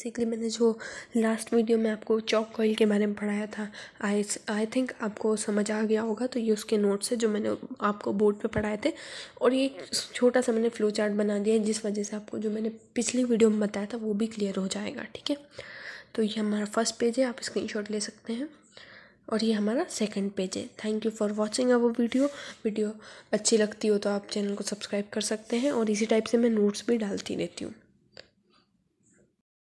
basically मैंने जो last video में आपको चौक कॉइल के बारे में पढ़ाया था आई आई थिंक आपको समझ आ गया होगा तो ये उसके नोट्स है जो मैंने आपको बोर्ड पे पढ़ाए थे और ये छोटा सा मैंने फ्लो चार्ट बना दिया है जिस वजह से आपको जो मैंने पिछली वीडियो में बताया था वो भी क्लियर हो जाएगा ठीक है तो ये हमारा फर्स्ट पेज है आप स्क्रीन ले सकते हैं और ये हमारा सेकंड पेज है thank you for watching our video video अच्छी लगती हो तो आप चैनल को सब्सक्राइब कर सकते हैं और इसी टाइप से मैं नोट्स भी डालती रहती हूँ